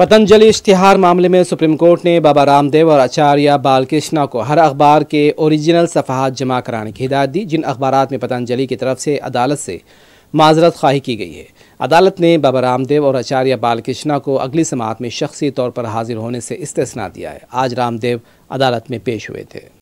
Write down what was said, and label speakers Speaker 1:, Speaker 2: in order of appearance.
Speaker 1: पतंजलि इश्तिहार मामले में सुप्रीम कोर्ट ने बाबा रामदेव और आचार्य बालकृष्णा को हर अखबार के ओरिजिनल सफहत जमा कराने की हिदायत दी जिन अखबार में पतंजलि की तरफ से अदालत से माजरत खाही की गई है अदालत ने बाबा रामदेव और आचार्य बालकृष्णा को अगली समात में शख्सी तौर पर हाजिर होने से इस्तना दिया है आज रामदेव अदालत में पेश हुए
Speaker 2: थे